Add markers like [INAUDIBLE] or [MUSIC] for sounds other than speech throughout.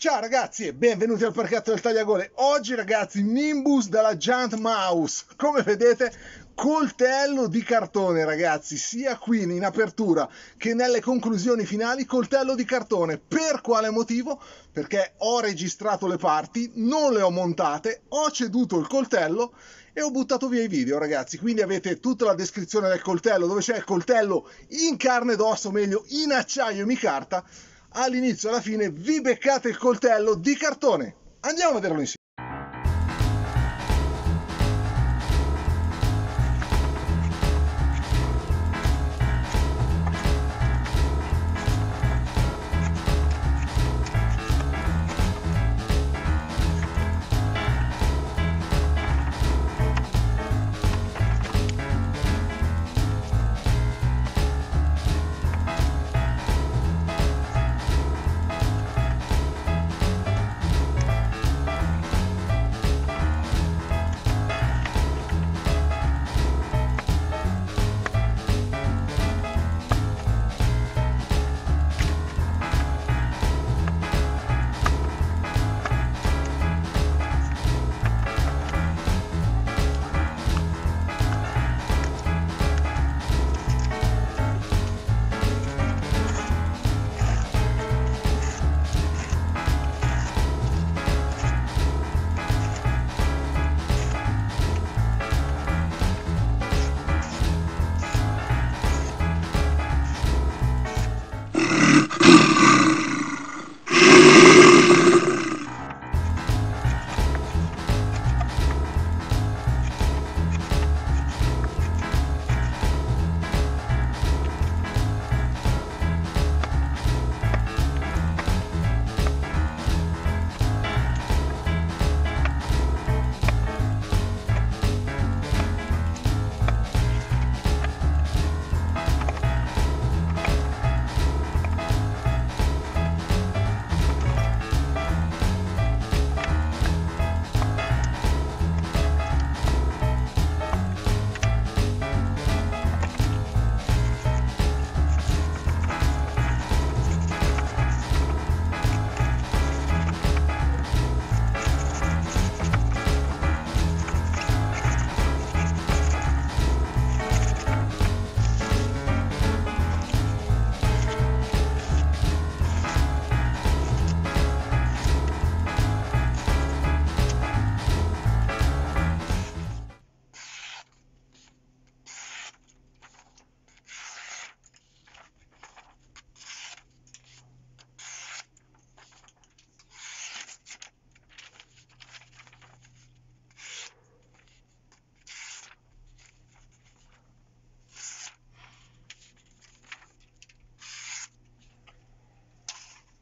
Ciao ragazzi e benvenuti al parchetto del tagliagole. Oggi ragazzi Nimbus dalla Giant Mouse. Come vedete coltello di cartone ragazzi sia qui in apertura che nelle conclusioni finali coltello di cartone per quale motivo perché ho registrato le parti non le ho montate ho ceduto il coltello e ho buttato via i video ragazzi quindi avete tutta la descrizione del coltello dove c'è il coltello in carne ed osso meglio in acciaio e mi carta all'inizio alla fine vi beccate il coltello di cartone. Andiamo a vederlo insieme.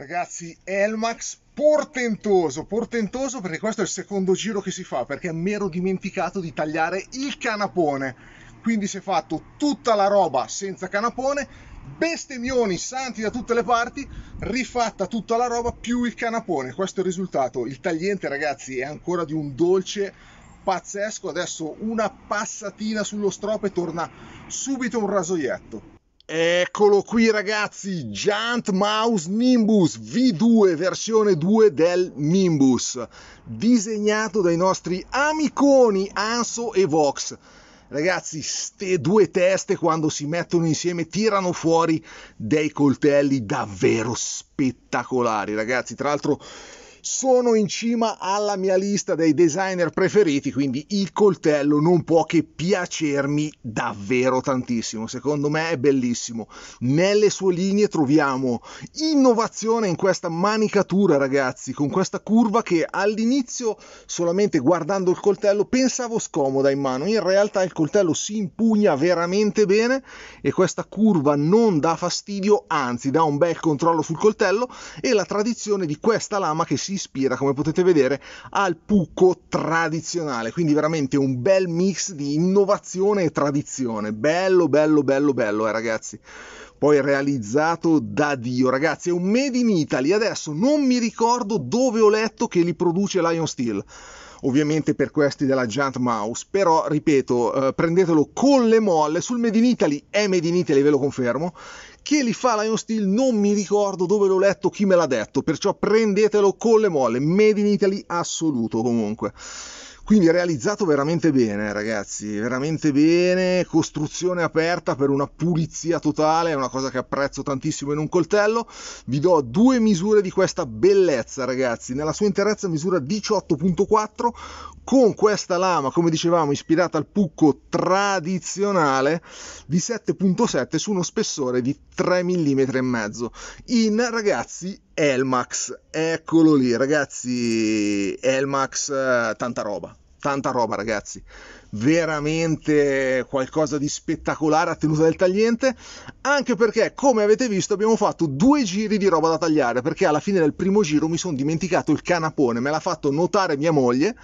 Ragazzi, Elmax portentoso, portentoso perché questo è il secondo giro che si fa perché mi ero dimenticato di tagliare il canapone. Quindi si è fatto tutta la roba senza canapone, bestemmioni santi da tutte le parti, rifatta tutta la roba più il canapone. Questo è il risultato. Il tagliente, ragazzi, è ancora di un dolce pazzesco. Adesso una passatina sullo stropo e torna subito un rasoietto. Eccolo qui ragazzi, Giant Mouse Nimbus V2 versione 2 del Nimbus, disegnato dai nostri amiconi Anso e Vox. Ragazzi, ste due teste quando si mettono insieme tirano fuori dei coltelli davvero spettacolari, ragazzi. Tra l'altro sono in cima alla mia lista dei designer preferiti, quindi il coltello non può che piacermi davvero tantissimo, secondo me è bellissimo. Nelle sue linee troviamo innovazione in questa manicatura, ragazzi, con questa curva che all'inizio solamente guardando il coltello pensavo scomoda in mano, in realtà il coltello si impugna veramente bene e questa curva non dà fastidio, anzi dà un bel controllo sul coltello e la tradizione di questa lama che si si ispira, come potete vedere, al pucco tradizionale, quindi veramente un bel mix di innovazione e tradizione. Bello, bello, bello, bello, eh ragazzi poi realizzato da Dio. Ragazzi, è un made in Italy. Adesso non mi ricordo dove ho letto che li produce Lion Steel. Ovviamente per questi della Giant Mouse, però ripeto, eh, prendetelo con le molle. Sul Made in Italy è Made in Italy, ve lo confermo. Che li fa Lion Steel non mi ricordo dove l'ho letto, chi me l'ha detto, perciò prendetelo con le molle. Made in Italy assoluto comunque. Quindi realizzato veramente bene, ragazzi, veramente bene, costruzione aperta per una pulizia totale, è una cosa che apprezzo tantissimo in un coltello. Vi do due misure di questa bellezza, ragazzi, nella sua interezza misura 18.4 con questa lama, come dicevamo, ispirata al pucco tradizionale di 7.7 su uno spessore di 3 mm e mezzo. In ragazzi Elmax, eccolo lì ragazzi, Elmax, eh, tanta roba, tanta roba ragazzi, veramente qualcosa di spettacolare a tenuta del tagliente, anche perché come avete visto abbiamo fatto due giri di roba da tagliare, perché alla fine del primo giro mi sono dimenticato il canapone, me l'ha fatto notare mia moglie,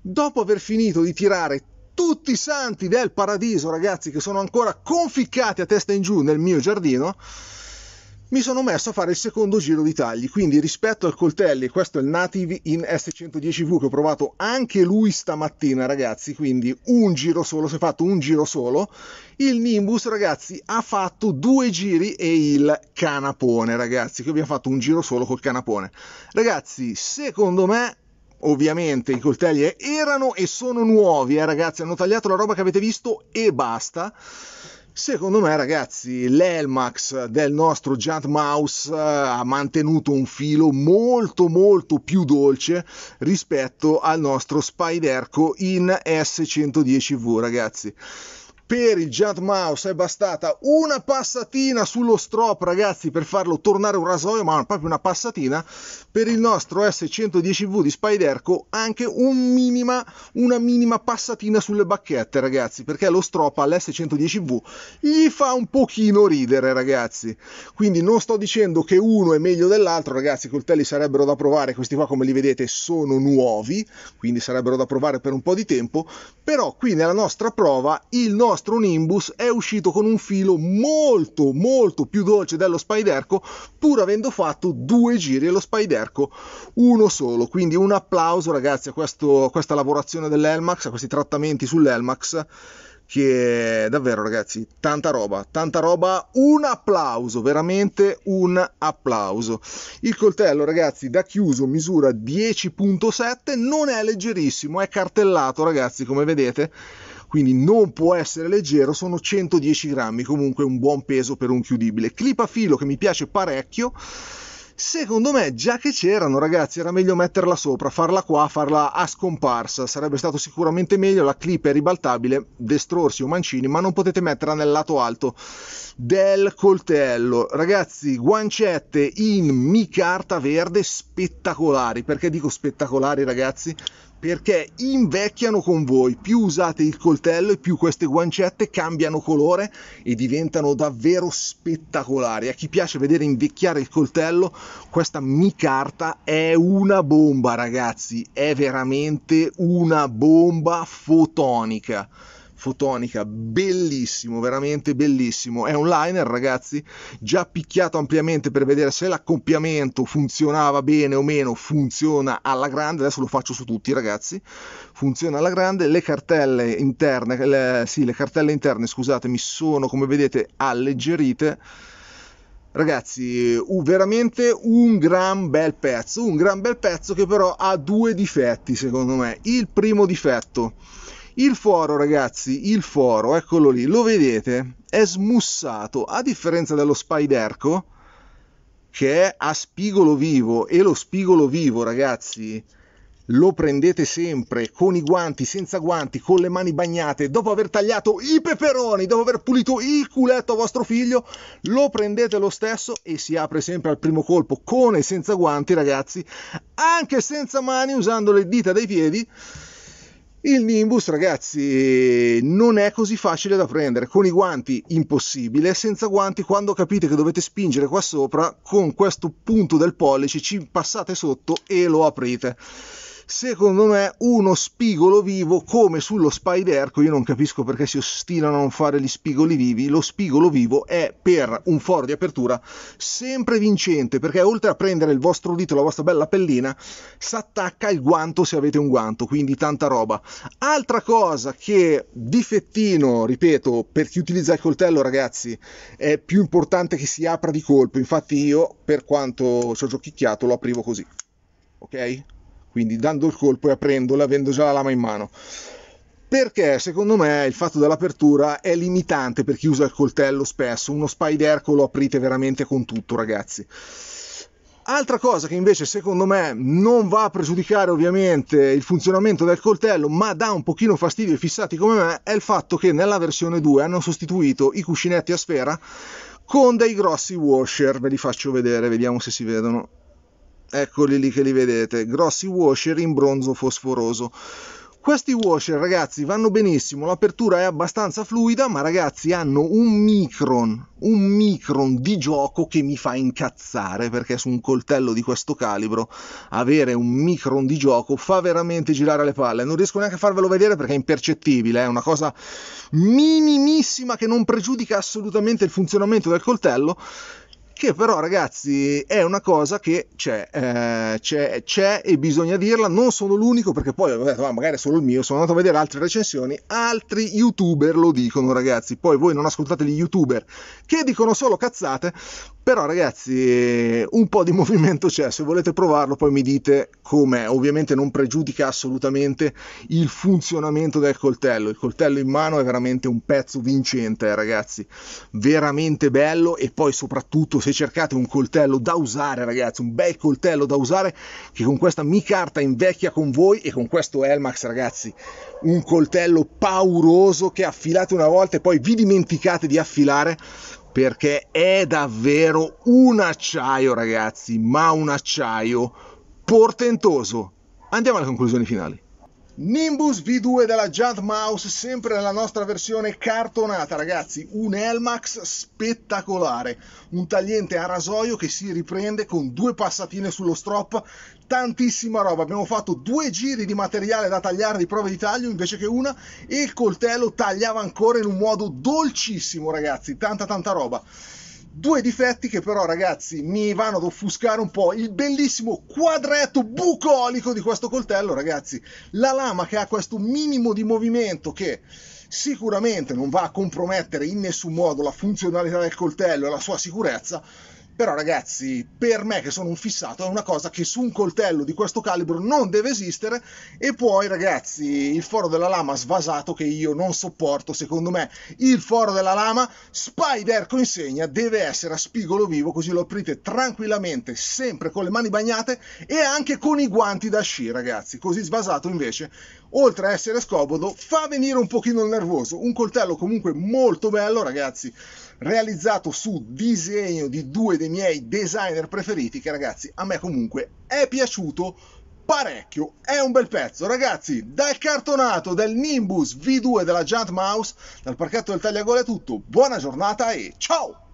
dopo aver finito di tirare tutti i santi del paradiso ragazzi che sono ancora conficcati a testa in giù nel mio giardino, mi sono messo a fare il secondo giro di tagli, quindi rispetto al coltelli, questo è il Native in S110V che ho provato anche lui stamattina ragazzi, quindi un giro solo, si è fatto un giro solo, il Nimbus ragazzi ha fatto due giri e il canapone ragazzi, che abbiamo fatto un giro solo col canapone. Ragazzi, secondo me ovviamente i coltelli erano e sono nuovi eh, ragazzi, hanno tagliato la roba che avete visto e basta Secondo me, ragazzi, l'Elmax del nostro Giant Mouse eh, ha mantenuto un filo molto molto più dolce rispetto al nostro Spiderco in S110V, ragazzi per il Giant Mouse è bastata una passatina sullo strop ragazzi per farlo tornare un rasoio ma proprio una passatina per il nostro S110V di Spiderco anche un minima, una minima passatina sulle bacchette ragazzi perché lo strop all'S110V gli fa un pochino ridere ragazzi quindi non sto dicendo che uno è meglio dell'altro ragazzi i coltelli sarebbero da provare questi qua come li vedete sono nuovi quindi sarebbero da provare per un po' di tempo però qui nella nostra prova il nostro nostro Nimbus è uscito con un filo molto molto più dolce dello Spiderco pur avendo fatto due giri e lo Spiderco uno solo quindi un applauso ragazzi a, questo, a questa lavorazione dell'Elmax a questi trattamenti sull'Elmax che davvero ragazzi tanta roba tanta roba un applauso veramente un applauso il coltello ragazzi da chiuso misura 10.7 non è leggerissimo è cartellato ragazzi come vedete quindi non può essere leggero, sono 110 grammi, comunque un buon peso per un chiudibile. Clip a filo che mi piace parecchio. Secondo me, già che c'erano, ragazzi, era meglio metterla sopra, farla qua, farla a scomparsa. Sarebbe stato sicuramente meglio. La clip è ribaltabile, destrorsi o mancini, ma non potete metterla nel lato alto del coltello. Ragazzi, guancette in micarta verde spettacolari. Perché dico spettacolari, ragazzi? perché invecchiano con voi. Più usate il coltello e più queste guancette cambiano colore e diventano davvero spettacolari. A chi piace vedere invecchiare il coltello, questa Mi Carta è una bomba, ragazzi. È veramente una bomba fotonica fotonica, bellissimo, veramente bellissimo. È un liner, ragazzi, già picchiato ampiamente per vedere se l'accoppiamento funzionava bene o meno, funziona alla grande, adesso lo faccio su tutti, ragazzi. Funziona alla grande, le cartelle interne, le, sì, le cartelle interne, scusatemi, sono come vedete alleggerite ragazzi veramente un gran bel pezzo un gran bel pezzo che però ha due difetti secondo me il primo difetto il foro, ragazzi, il foro, eccolo lì, lo vedete? È smussato, a differenza dello Spiderco, che è a spigolo vivo, e lo spigolo vivo, ragazzi, lo prendete sempre con i guanti, senza guanti, con le mani bagnate, dopo aver tagliato i peperoni, dopo aver pulito il culetto a vostro figlio, lo prendete lo stesso e si apre sempre al primo colpo con e senza guanti, ragazzi, anche senza mani, usando le dita dei piedi. Il Nimbus, ragazzi, non è così facile da prendere. Con i guanti, impossibile. Senza guanti, quando capite che dovete spingere qua sopra, con questo punto del pollice ci passate sotto e lo aprite secondo me uno spigolo vivo come sullo Spyderco, io non capisco perché si ostinano a non fare gli spigoli vivi, lo spigolo vivo è per un foro di apertura sempre vincente, perché oltre a prendere il vostro dito, la vostra bella pellina, si attacca il guanto se avete un guanto, quindi tanta roba. Altra cosa che difettino, ripeto, per chi utilizza il coltello ragazzi, è più importante che si apra di colpo, infatti io per quanto ci ho giochicchiato lo aprivo così. Ok? quindi dando il colpo e aprendola avendo già la lama in mano perché secondo me il fatto dell'apertura è limitante per chi usa il coltello spesso uno spiderco lo aprite veramente con tutto ragazzi Altra cosa che invece secondo me non va a pregiudicare ovviamente il funzionamento del coltello, ma dà un pochino fastidio ai fissati come me, è il fatto che nella versione 2 hanno sostituito i cuscinetti a sfera con dei grossi washer, ve li faccio vedere, vediamo se si vedono eccoli lì che li vedete, grossi washer in bronzo fosforoso. Questi washer ragazzi vanno benissimo, l'apertura è abbastanza fluida, ma ragazzi hanno un micron, un micron di gioco che mi fa incazzare, perché su un coltello di questo calibro avere un micron di gioco fa veramente girare le palle. Non riesco neanche a farvelo vedere perché è impercettibile, è una cosa minimissima che non pregiudica assolutamente il funzionamento del coltello, che però ragazzi è una cosa che c'è, eh, c'è, c'è, e bisogna dirla, non sono l'unico perché poi ho detto, ah, magari è solo il mio, sono andato a vedere altre recensioni, altri youtuber lo dicono ragazzi, poi voi non ascoltate gli youtuber che dicono solo cazzate, però ragazzi, un po' di [LAUGHS] movimento c'è, se volete provarlo poi mi dite com'è. Ovviamente non pregiudica assolutamente il funzionamento del coltello. Il coltello in mano è veramente un pezzo vincente, ragazzi. Veramente bello e poi soprattutto se cercate un coltello da usare, ragazzi, un bel coltello da usare che con questa Mi Carta invecchia con voi e con questo Elmax, ragazzi, un coltello pauroso che affilate una volta e poi vi dimenticate di affilare perché è davvero un acciaio ragazzi, ma un acciaio portentoso. Andiamo alle conclusioni finali. Nimbus V2 della Jump Mouse, sempre nella nostra versione cartonata, ragazzi. Un Elmax spettacolare, un tagliente a rasoio che si riprende con due passatine sullo strop, tantissima roba. Abbiamo fatto due giri di materiale da tagliare di prove di taglio invece che una e il coltello tagliava ancora in un modo dolcissimo, ragazzi. Tanta tanta roba. Due difetti che però ragazzi mi vanno ad offuscare un po' il bellissimo quadretto bucolico di questo coltello ragazzi. La lama che ha questo minimo di movimento che sicuramente non va a compromettere in nessun modo la funzionalità del coltello e la sua sicurezza, però ragazzi, per me che sono un fissato, è una cosa che su un coltello di questo calibro non deve esistere. E poi ragazzi, il foro della lama svasato che io non sopporto, secondo me il foro della lama, Spider con insegna, deve essere a spigolo vivo, così lo aprite tranquillamente, sempre con le mani bagnate e anche con i guanti da sci, ragazzi. Così svasato invece, oltre a essere scomodo, fa venire un pochino il nervoso. Un coltello comunque molto bello, ragazzi realizzato su disegno di due dei miei designer preferiti che ragazzi a me comunque è piaciuto parecchio, è un bel pezzo ragazzi, dal cartonato del Nimbus V2 della Giant Mouse, dal parchetto del Tagliagole è tutto, buona giornata e ciao!